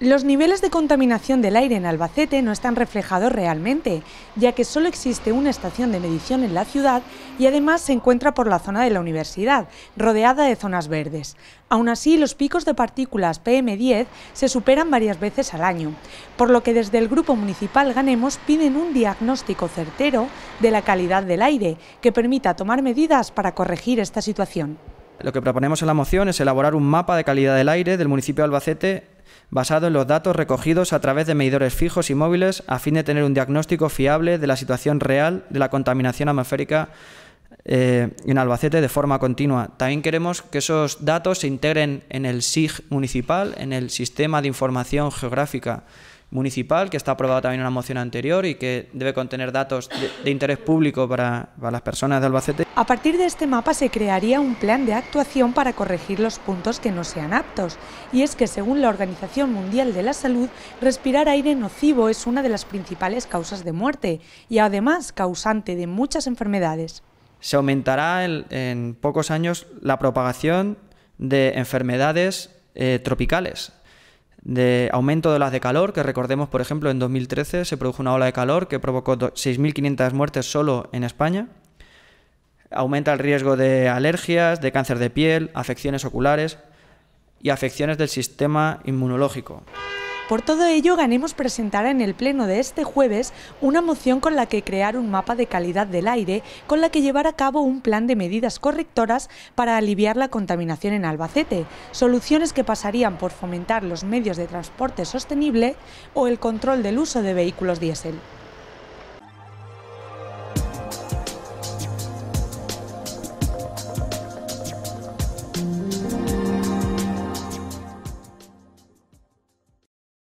Los niveles de contaminación del aire en Albacete no están reflejados realmente, ya que solo existe una estación de medición en la ciudad y además se encuentra por la zona de la universidad, rodeada de zonas verdes. Aún así, los picos de partículas PM10 se superan varias veces al año, por lo que desde el Grupo Municipal Ganemos piden un diagnóstico certero de la calidad del aire que permita tomar medidas para corregir esta situación. Lo que proponemos en la moción es elaborar un mapa de calidad del aire del municipio de Albacete basado en los datos recogidos a través de medidores fijos y móviles a fin de tener un diagnóstico fiable de la situación real de la contaminación atmosférica eh, en Albacete de forma continua. También queremos que esos datos se integren en el SIG municipal, en el Sistema de Información Geográfica municipal, que está aprobada también en una moción anterior y que debe contener datos de, interés público para, las personas de Albacete. A partir de este mapa se crearía un plan de actuación para corregir los puntos que no sean aptos. Y es que, según la Organización Mundial de la Salud, respirar aire nocivo es una de las principales causas de muerte y además causante de muchas enfermedades. Se aumentará en pocos años la propagación de enfermedades eh, tropicales, de aumento de olas de calor, que recordemos, por ejemplo, en 2013 se produjo una ola de calor que provocó 6.500 muertes solo en España. Aumenta el riesgo de alergias, de cáncer de piel, afecciones oculares y afecciones del sistema inmunológico. Por todo ello, Ganemos presentará en el Pleno de este jueves una moción con la que crear un mapa de calidad del aire, con la que llevar a cabo un plan de medidas correctoras para aliviar la contaminación en Albacete, soluciones que pasarían por fomentar los medios de transporte sostenible o el control del uso de vehículos diésel.